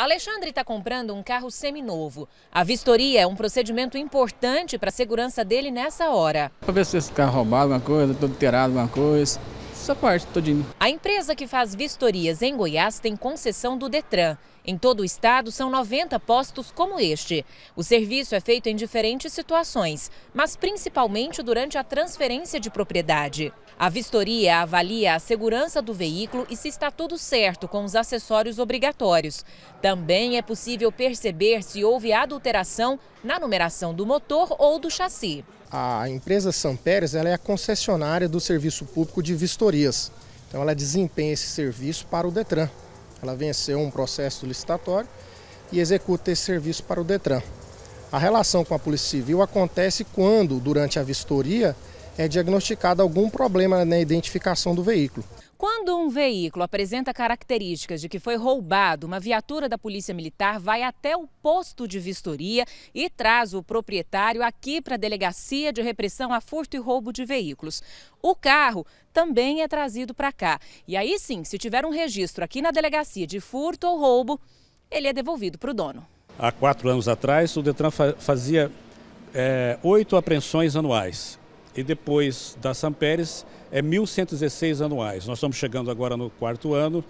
Alexandre está comprando um carro seminovo. A vistoria é um procedimento importante para a segurança dele nessa hora. Para ver se esse carro roubado alguma coisa, todo terado alguma coisa, essa parte todinho. A empresa que faz vistorias em Goiás tem concessão do Detran em todo o estado, são 90 postos como este. O serviço é feito em diferentes situações, mas principalmente durante a transferência de propriedade. A vistoria avalia a segurança do veículo e se está tudo certo com os acessórios obrigatórios. Também é possível perceber se houve adulteração na numeração do motor ou do chassi. A empresa Samperes ela é a concessionária do Serviço Público de Vistorias. Então ela desempenha esse serviço para o Detran. Ela venceu um processo licitatório e executa esse serviço para o Detran. A relação com a Polícia Civil acontece quando, durante a vistoria, é diagnosticado algum problema na identificação do veículo. Quando um veículo apresenta características de que foi roubado, uma viatura da Polícia Militar vai até o posto de vistoria e traz o proprietário aqui para a Delegacia de Repressão a Furto e Roubo de Veículos. O carro também é trazido para cá. E aí sim, se tiver um registro aqui na delegacia de furto ou roubo, ele é devolvido para o dono. Há quatro anos atrás, o Detran fazia é, oito apreensões anuais e depois da Samperes é 1.116 anuais. Nós estamos chegando agora no quarto ano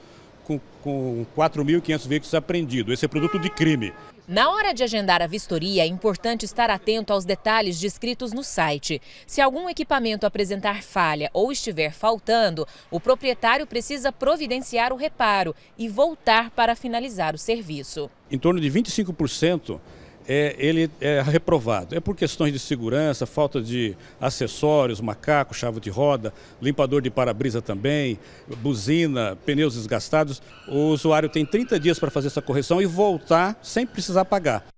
com, com 4.500 veículos apreendidos. Esse é produto de crime. Na hora de agendar a vistoria, é importante estar atento aos detalhes descritos no site. Se algum equipamento apresentar falha ou estiver faltando, o proprietário precisa providenciar o reparo e voltar para finalizar o serviço. Em torno de 25% é, ele é reprovado. É por questões de segurança, falta de acessórios, macaco, chave de roda, limpador de para-brisa também, buzina, pneus desgastados. O usuário tem 30 dias para fazer essa correção e voltar sem precisar pagar.